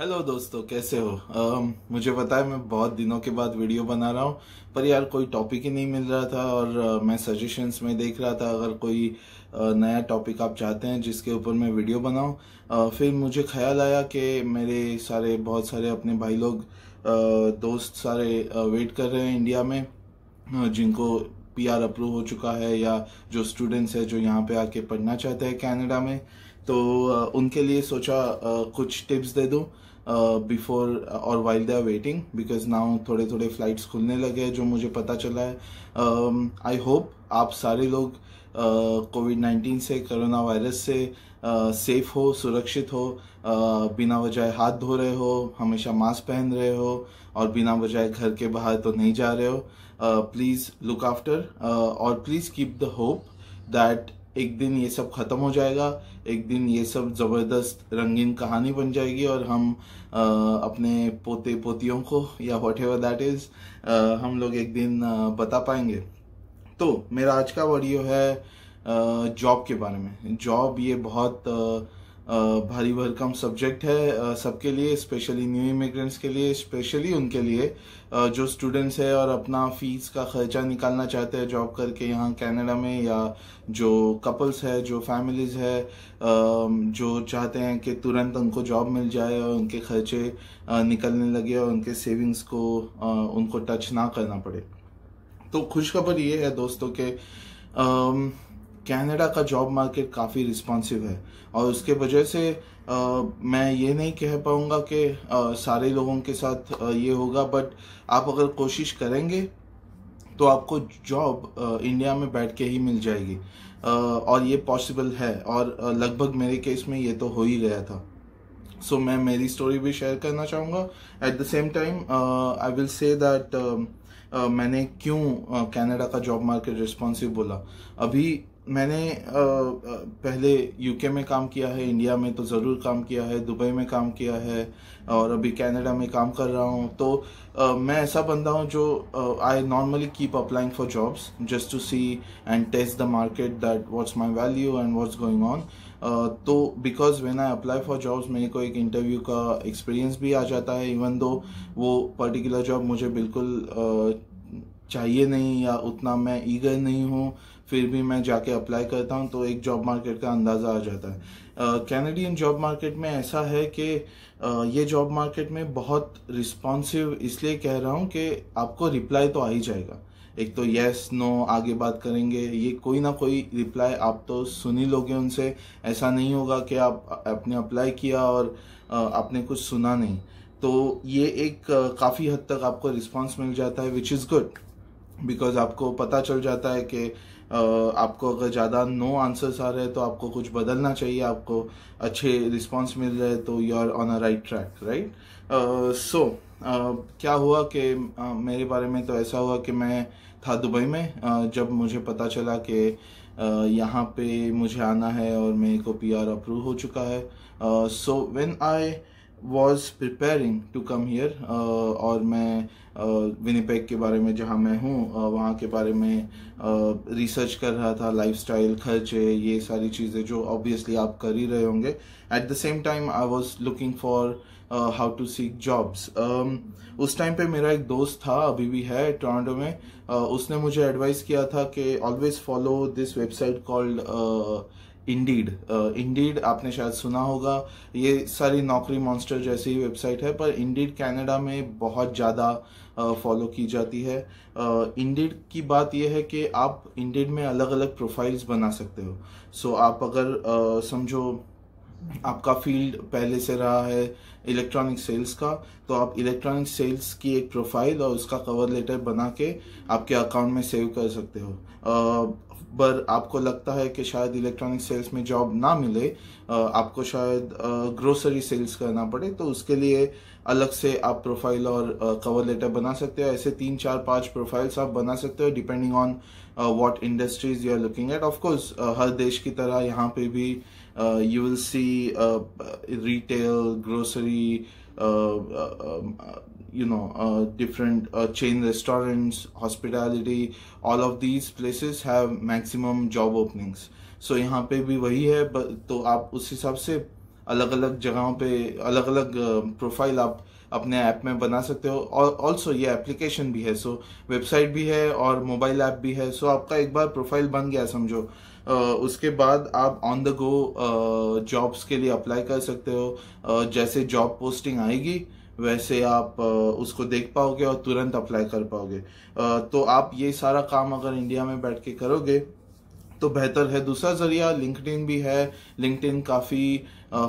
Hello दोस्तों कैसे हो um, मुझे पता है मैं बहुत दिनों के बाद वीडियो बना रहा हूँ पर यार कोई टॉपिक ही नहीं मिल रहा था और uh, मैं सजेशंस में देख रहा था अगर कोई uh, नया टॉपिक आप चाहते हैं जिसके ऊपर मैं वीडियो बनाऊँ uh, फिर मुझे ख्याल आया कि मेरे सारे बहुत सारे अपने भाई लोग uh, दोस्त सारे uh, वेट कर रहे हैं इंडिया में uh, जिनको पी अप्रूव हो चुका है या जो स्टूडेंट्स है जो यहाँ पे आके पढ़ना चाहते हैं कैनेडा में तो उनके लिए सोचा कुछ टिप्स दे दूँ बिफोर और while they are waiting because now थोड़े थोड़े फ्लाइट्स खुलने लगे हैं जो मुझे पता चला है आई होप आप सारे लोग कोविड नाइन्टीन से करोना वायरस से सेफ हो सुरक्षित हो बिना बजाय हाथ धो रहे हो हमेशा मास्क पहन रहे हो और बिना बजाय घर के बाहर तो नहीं जा रहे हो प्लीज़ लुक आफ्टर और please keep the hope that एक दिन ये सब ख़त्म हो जाएगा एक दिन ये सब ज़बरदस्त रंगीन कहानी बन जाएगी और हम आ, अपने पोते पोतियों को या वॉट एवर दैट इज़ हम लोग एक दिन बता पाएंगे तो मेरा आज का वीडियो है जॉब के बारे में जॉब ये बहुत भारी भरकम सब्जेक्ट है सबके लिए स्पेशली न्यू इमिग्रेंट्स के लिए स्पेशली उनके लिए जो स्टूडेंट्स है और अपना फीस का खर्चा निकालना चाहते हैं जॉब करके यहाँ कनाडा में या जो कपल्स है जो फैमिलीज है जो चाहते हैं कि तुरंत उनको जॉब मिल जाए और उनके खर्चे निकलने लगे और उनके सेविंग्स को उनको टच ना करना पड़े तो खुशखबर ये है दोस्तों के कनाडा का जॉब मार्केट काफ़ी रिस्पॉन्सिव है और उसके वजह से आ, मैं ये नहीं कह पाऊँगा कि सारे लोगों के साथ आ, ये होगा बट आप अगर कोशिश करेंगे तो आपको जॉब इंडिया में बैठ के ही मिल जाएगी आ, और ये पॉसिबल है और लगभग मेरे केस में ये तो हो ही गया था सो so, मैं मेरी स्टोरी भी शेयर करना चाहूँगा at the same time I will say that मैंने क्यों कनाडा uh, का जॉब मार्केट रिस्पॉन्सिव बोला अभी मैंने पहले यूके में काम किया है इंडिया में तो ज़रूर काम किया है दुबई में काम किया है और अभी कनाडा में काम कर रहा हूँ तो मैं ऐसा बंदा हूँ जो I normally keep applying for jobs just to see and test the market that what's my value and what's going on तो because when I apply for jobs मेरे को एक इंटरव्यू का एक्सपीरियंस भी आ जाता है इवन दो वो particular job मुझे बिल्कुल uh, चाहिए नहीं या उतना मैं ईगर नहीं हूँ फिर भी मैं जाके अप्लाई करता हूँ तो एक जॉब मार्केट का अंदाज़ा आ जाता है कैनेडियन जॉब मार्केट में ऐसा है कि ये जॉब मार्केट में बहुत रिस्पॉन्सिव इसलिए कह रहा हूँ कि आपको रिप्लाई तो आ ही जाएगा एक तो यस नो आगे बात करेंगे ये कोई ना कोई रिप्लाई आप तो सुन ही लोगे उनसे ऐसा नहीं होगा कि आप आपने अप्लाई किया और आपने कुछ सुना नहीं तो ये एक काफ़ी हद तक आपको रिस्पांस मिल जाता है विच इज़ गुड बिकॉज आपको पता चल जाता है कि आपको अगर ज़्यादा नो आंसर्स आ रहे हैं तो आपको कुछ बदलना चाहिए आपको अच्छे रिस्पॉन्स मिल रहे हैं तो you are on a right track right so क्या हुआ कि uh, मेरे बारे में तो ऐसा हुआ कि मैं था दुबई में uh, जब मुझे पता चला कि uh, यहाँ पे मुझे आना है और मेरे को पीआर अप्रूव हो चुका है so when I was preparing to come here और मैं विनीपैक uh, के बारे में जहाँ मैं हूँ uh, वहाँ के बारे में रिसर्च uh, कर रहा था लाइफ स्टाइल खर्चे ये सारी चीज़ें जो ऑब्वियसली आप कर ही रहे होंगे at the same time I was looking for how to seek jobs उस टाइम पे मेरा एक दोस्त था अभी भी है टोरंटो में उसने मुझे एडवाइस किया था कि always follow this website called Indeed Indeed uh, आपने शायद सुना होगा ये सारी नौकरी मॉन्स्टर जैसी ही वेबसाइट है पर इंडीड कनाडा में बहुत ज़्यादा फॉलो uh, की जाती है इंडीड uh, की बात यह है कि आप इंडीड में अलग अलग प्रोफाइल्स बना सकते हो सो so, आप अगर uh, समझो आपका फील्ड पहले से रहा है इलेक्ट्रॉनिक सेल्स का तो आप इलेक्ट्रॉनिक सेल्स की एक प्रोफाइल और उसका कवर लेटर बना के आपके अकाउंट में सेव कर सकते हो पर आपको लगता है कि शायद इलेक्ट्रॉनिक सेल्स में जॉब ना मिले आपको शायद ग्रोसरी सेल्स करना पड़े तो उसके लिए अलग से आप प्रोफाइल और कवर लेटर बना सकते हो ऐसे तीन चार पांच प्रोफाइल्स आप बना सकते हो depending on what industries you are looking at of course हर देश की तरह यहाँ पे भी uh, you will see uh, retail, grocery, uh, uh, you know uh, different uh, chain restaurants hospitality all of these places have maximum job openings so so यहाँ पे भी वही है तो आप उस हिसाब से अलग अलग जगहों पे अलग अलग प्रोफाइल आप अपने ऐप में बना सकते हो और ऑल्सो ये एप्लीकेशन भी है सो so, वेबसाइट भी है और मोबाइल ऐप भी है सो so, आपका एक बार प्रोफाइल बन गया समझो उसके बाद आप ऑन द गो जॉब्स के लिए अप्लाई कर सकते हो जैसे जॉब पोस्टिंग आएगी वैसे आप उसको देख पाओगे और तुरंत अप्लाई कर पाओगे तो आप ये सारा काम अगर इंडिया में बैठ के करोगे तो बेहतर है दूसरा ज़रिया लिंकड भी है लिंकड काफ़ी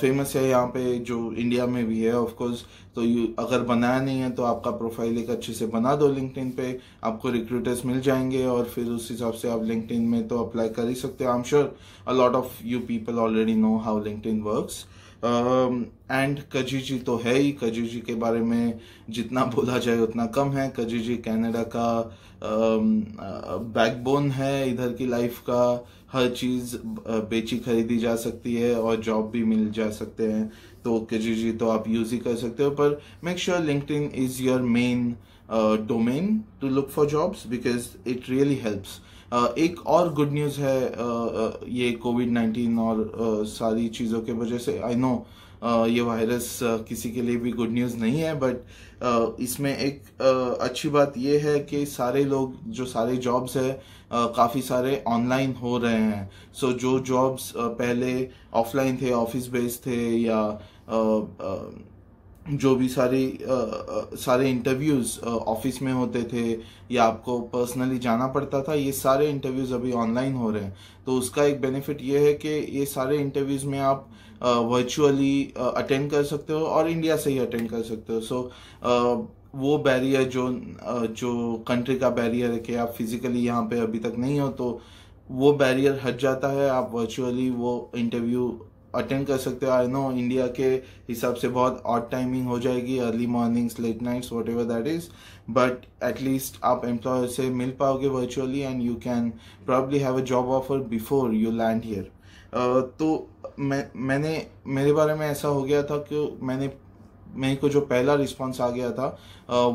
फेमस है यहाँ पे जो इंडिया में भी है ऑफ कोर्स तो यू अगर बनाया नहीं है तो आपका प्रोफाइल एक अच्छे से बना दो लिंकड पे आपको रिक्रूटर्स मिल जाएंगे और फिर उस हिसाब से आप लिंकड में तो अप्लाई कर ही सकते हो I am sure a lot of you people already know how LinkedIn works and कजी जी तो है ही कजी जी के बारे में जितना बोला जाए उतना कम है कजी जी कैनेडा का बैकबोन है इधर की लाइफ का हर चीज़ बेची खरीदी जा सकती है और जॉब भी मिल जा सकते हैं तो जी तो आप यूज़ ही कर सकते हो पर make sure LinkedIn is your main domain to look for jobs because it really helps एक और गुड न्यूज़ है ये कोविड नाइन्टीन और सारी चीज़ों के वजह से आई नो ये वायरस किसी के लिए भी गुड न्यूज़ नहीं है बट इसमें एक अच्छी बात ये है कि सारे लोग जो सारे जॉब्स है काफ़ी सारे ऑनलाइन हो रहे हैं सो जो जॉब्स पहले ऑफलाइन थे ऑफिस बेस्ड थे या जो भी सारी आ, सारे इंटरव्यूज़ ऑफिस में होते थे या आपको पर्सनली जाना पड़ता था ये सारे इंटरव्यूज़ अभी ऑनलाइन हो रहे हैं तो उसका एक बेनिफिट ये है कि ये सारे इंटरव्यूज़ में आप वर्चुअली अटेंड कर सकते हो और इंडिया से ही अटेंड कर सकते हो सो so, वो बैरियर जो जो कंट्री का बैरियर है कि आप फिज़िकली यहाँ पे अभी तक नहीं हो तो वो बैरियर हट जाता है आप वर्चुअली वो इंटरव्यू अटेंड कर सकते हो आई नो इंडिया के हिसाब से बहुत ऑट टाइमिंग हो जाएगी early mornings late nights whatever that is but at least आप एम्प्लॉयर से मिल पाओगे virtually and you can probably have a job offer before you land here तो मैं मैंने मेरे बारे में ऐसा हो गया था कि मैंने मेरे को जो पहला रिस्पांस आ गया था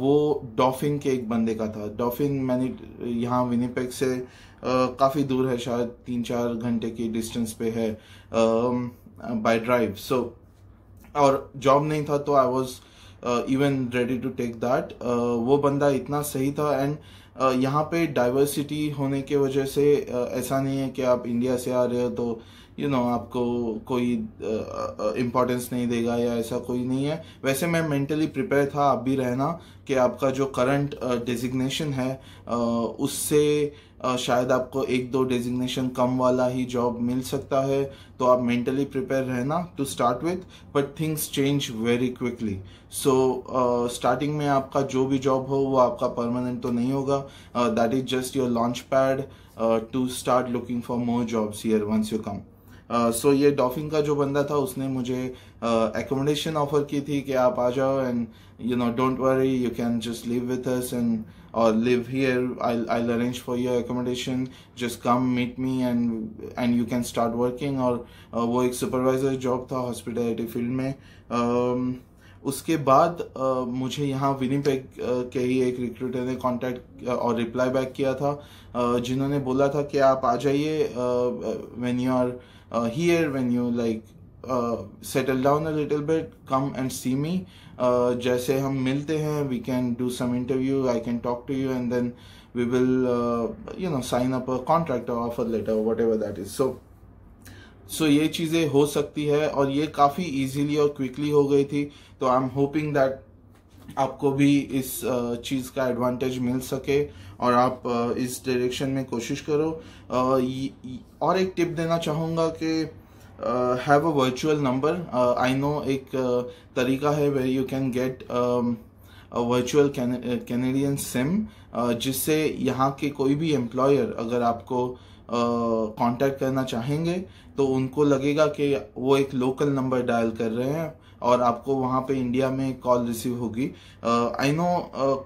वो डॉफिन के एक बंदे का था डॉफिन मैंने यहाँ विनीपेक से काफ़ी दूर है शायद तीन चार घंटे की डिस्टेंस पे है बाई ड्राइव सो और जॉब नहीं था तो I was even ready to take that वो बंदा इतना सही था एंड uh, यहाँ पे डाइवर्सिटी होने के वजह से uh, ऐसा नहीं है कि आप इंडिया से आ रहे हो तो यू you नो know, आपको कोई इम्पोर्टेंस uh, uh, नहीं देगा या ऐसा कोई नहीं है वैसे मैं मेंटली प्रिपेयर था आप भी रहना कि आपका जो करंट डेजिग्नेशन है उससे शायद आपको एक दो डेजिग्नेशन कम वाला ही जॉब मिल सकता है तो आप मेंटली प्रिपेयर रहना to start with but things change very quickly so starting में आपका जो भी जॉब हो वो आपका परमानेंट तो नहीं होगा that is just your launch pad to start looking for more jobs here once you come so uh, ये डॉफिन का जो बंदा था उसने मुझे एकोमोडेशन uh, ऑफर की थी कि आप आ जाओ and you know don't worry you can just live with us and और live here I I arrange for your accommodation just come meet me and and you can start working और वो एक सुपरवाइजर जॉब था hospitality field में um, उसके बाद uh, मुझे यहाँ विनी uh, के ही एक रिक्रूटर ने कांटेक्ट uh, और रिप्लाई बैक किया था जिन्होंने बोला था कि आप आ जाइए when you are uh, here when you like settle uh, down and see me come and hum milte जैसे हम मिलते हैं we can do some interview I can talk to you and then we will you know sign up or contract offer letter whatever that is so so ये चीज़ें हो सकती है और ये काफ़ी इजीली और क्विकली हो गई थी तो आई एम होपिंग दैट आपको भी इस चीज़ का एडवांटेज मिल सके और आप इस डायरेक्शन में कोशिश करो और एक टिप देना चाहूँगा कि have a virtual number I know एक तरीका है where you can get virtual Canadian SIM जिससे यहाँ के कोई भी एम्प्लॉयर अगर आपको कांटेक्ट uh, करना चाहेंगे तो उनको लगेगा कि वो एक लोकल नंबर डायल कर रहे हैं और आपको वहाँ पे इंडिया में कॉल रिसीव होगी आई नो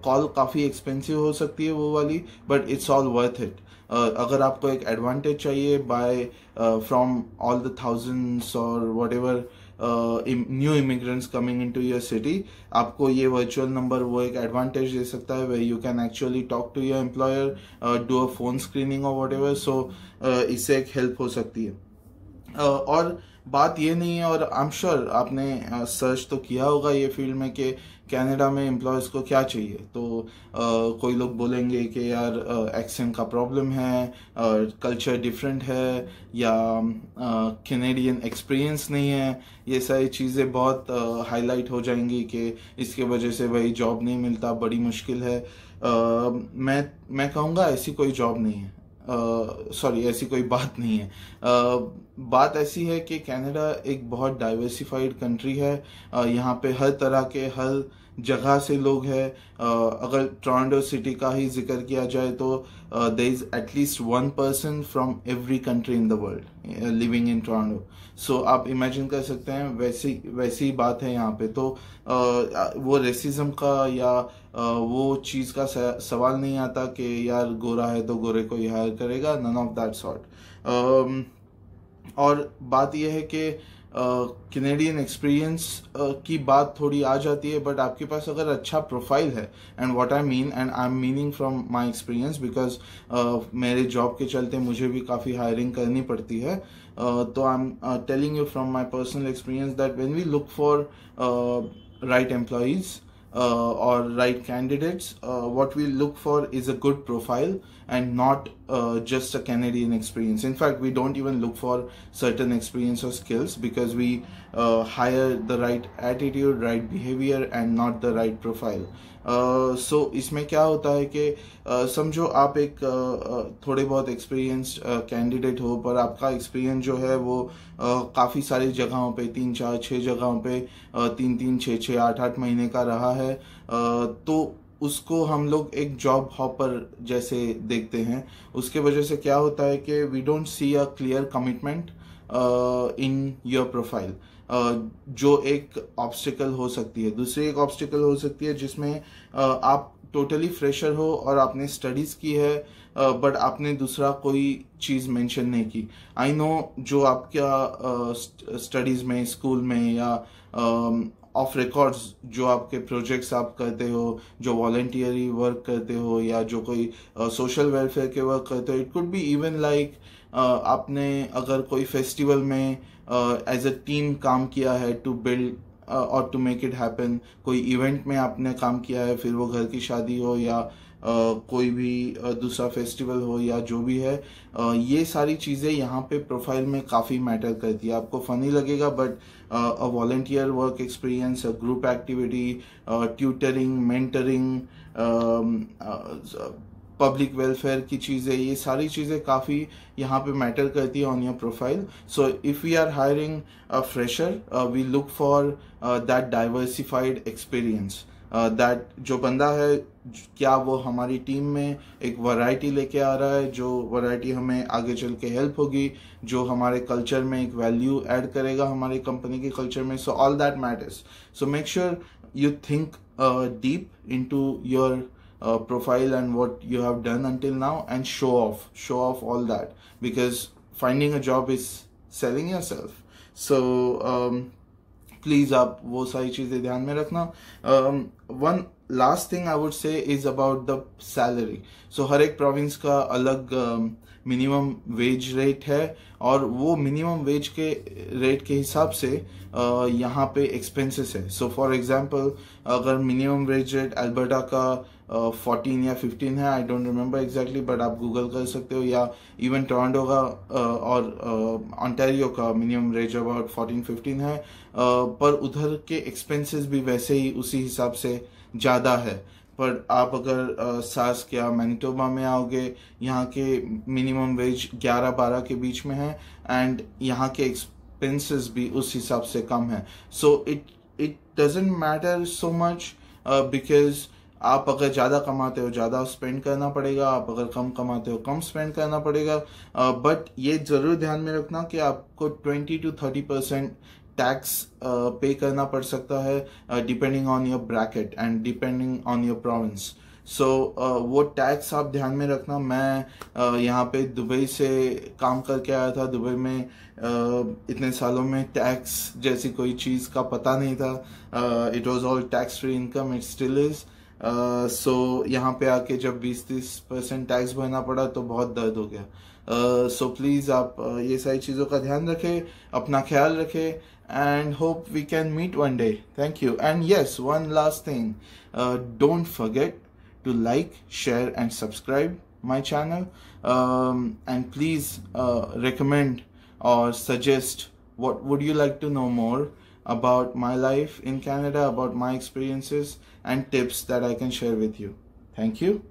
कॉल काफ़ी एक्सपेंसिव हो सकती है वो वाली but it's all worth it अगर आपको एक एडवांटेज चाहिए by from all the thousands और whatever new immigrants coming in to your city आपको ये वर्चुअल नंबर वो एक एडवांटेज दे सकता है way you can actually talk to your employer do a phone screening और वट एवर सो इससे एक हेल्प हो सकती है और बात ये नहीं है और आई एम श्योर आपने सर्च तो किया होगा ये फील्ड में कि कनाडा में एम्प्लॉयज़ को क्या चाहिए तो आ, कोई लोग बोलेंगे कि यार एक्सेंट का प्रॉब्लम है और कल्चर डिफरेंट है या कैनेडियन एक्सपीरियंस नहीं है ये सारी चीज़ें बहुत हाईलाइट हो जाएंगी कि इसके वजह से भाई जॉब नहीं मिलता बड़ी मुश्किल है आ, मैं मैं कहूँगा ऐसी कोई जॉब नहीं है सॉरी ऐसी कोई बात नहीं है uh, बात ऐसी है कि कनाडा एक बहुत डाइवर्सिफाइड कंट्री है uh, यहाँ पे हर तरह के हर जगह से लोग हैं uh, अगर टोरंटो सिटी का ही जिक्र किया जाए तो there is at least one person from every country in the world living in Toronto so आप इमेजिन कर सकते हैं वैसी वैसी बात है यहाँ पे तो uh, वो रेसिज्म का या वो चीज़ का सवाल नहीं आता कि यार गोरा है तो गोरे को ही हायर करेगा नन ऑफ दैट सॉर्ट और बात यह है कि कैनेडियन एक्सपीरियंस की बात थोड़ी आ जाती है बट आपके पास अगर अच्छा प्रोफाइल है and what I mean and I am meaning from my experience because मेरे जॉब के चलते मुझे भी काफ़ी हायरिंग करनी पड़ती है तो I am telling you from my personal experience that when we look for right employees Uh, or right candidates uh, what we look for is a good profile and not uh, just a Canadian experience. In fact, we don't even look for certain experience or skills because we uh, hire the right attitude, right behavior, and not the right profile. So uh, so, इसमें क्या होता है कि uh, समझो आप एक uh, थोड़े बहुत एक्सपीरियंस्ड कैंडिडेट हो पर आपका एक्सपीरियंस जो है वो काफ़ी सारी जगहों पे तीन चार छः जगहों पे तीन तीन छः छः आठ आठ महीने का रहा है तो उसको हम लोग एक जॉब हॉपर जैसे देखते हैं उसके वजह से क्या होता है कि we don't see a clear commitment in your profile जो एक ऑब्स्टिकल हो सकती है दूसरी एक ऑब्स्टिकल हो सकती है जिसमें uh, आप टोटली फ्रेशर हो और आपने स्टडीज़ की है बट uh, आपने दूसरा कोई चीज़ मेंशन नहीं की आई नो जो आपका स्टडीज़ uh, में स्कूल में या um, ऑफ रिकॉर्ड्स जो आपके प्रोजेक्ट्स आप करते हो जो वॉल्टियरी वर्क करते हो या जो कोई सोशल uh, वेलफेयर के वर्क करते हो it could be even like आपने अगर कोई फेस्टिवल में एज अ टीम काम किया है टू बिल्ड और टू मेक इट हैपन कोई इवेंट में आपने काम किया है फिर वो घर की शादी हो या uh, कोई भी दूसरा फेस्टिवल हो या जो भी है ये सारी चीज़ें यहाँ पे प्रोफाइल में काफ़ी मैटर करती है आपको फ़नी लगेगा but a volunteer work experience group activity tutoring mentoring public welfare की चीज़ें ये सारी चीज़ें काफ़ी यहाँ पे मैटर करती है on your profile so if we are hiring a fresher we look for that diversified experience that uh, जो बंदा है क्या वो हमारी टीम में एक वैरायटी लेके आ रहा है जो वैरायटी हमें आगे चल के हेल्प होगी जो हमारे कल्चर में एक वैल्यू ऐड करेगा हमारी कंपनी के कल्चर में so all that matters so make sure you think deep into your profile and what you have done until now and show off show off all that because finding a job is selling yourself so please आप वो सारी चीज़ें ध्यान में रखना one last thing I would say is about the salary so हर एक province का अलग मिनिमम वेज रेट है और वो मिनिमम वेज के रेट के हिसाब से uh, यहाँ पे एक्सपेंसेस है सो फॉर एग्जांपल अगर मिनिमम वेज रेट अल्बर्टा का फोर्टीन या फिफ्टीन है I don't remember exactly but आप गूगल कर सकते हो या इवन टोरंटो uh, uh, का और ऑन्टेरियो का minimum wage about fourteen fifteen है uh, पर उधर के एक्सपेंसेस भी वैसे ही उसी हिसाब से ज़्यादा है पर आप अगर सास या मैनिटोबा में आओगे यहाँ के मिनिमम वेज 11-12 के बीच में है एंड यहाँ के एक्सपेंसेस भी उस हिसाब से कम है so it it doesn't matter so much because आप अगर ज़्यादा कमाते हो ज़्यादा स्पेंड करना पड़ेगा आप अगर कम कमाते हो कम स्पेंड करना पड़ेगा बट ये ज़रूर ध्यान में रखना कि आपको twenty two thirty percent tax pay करना पड़ सकता है depending on your bracket and depending on your province so so, uh, वो टैक्स आप ध्यान में रखना मैं uh, यहाँ पे दुबई से काम करके आया था दुबई में uh, इतने सालों में टैक्स जैसी कोई चीज़ का पता नहीं था it was all tax free income it still is so uh, so, यहाँ पे आके जब 20-30 परसेंट टैक्स भरना पड़ा तो बहुत दर्द हो गया सो uh, प्लीज़ so आप ये सारी चीज़ों का ध्यान रखें अपना ख्याल रखें and hope we can meet one day thank you and yes one last thing don't forget to like share and subscribe my channel and please recommend और suggest what would you like to know more about my life in Canada, about my experiences and tips that I can share with you. Thank you.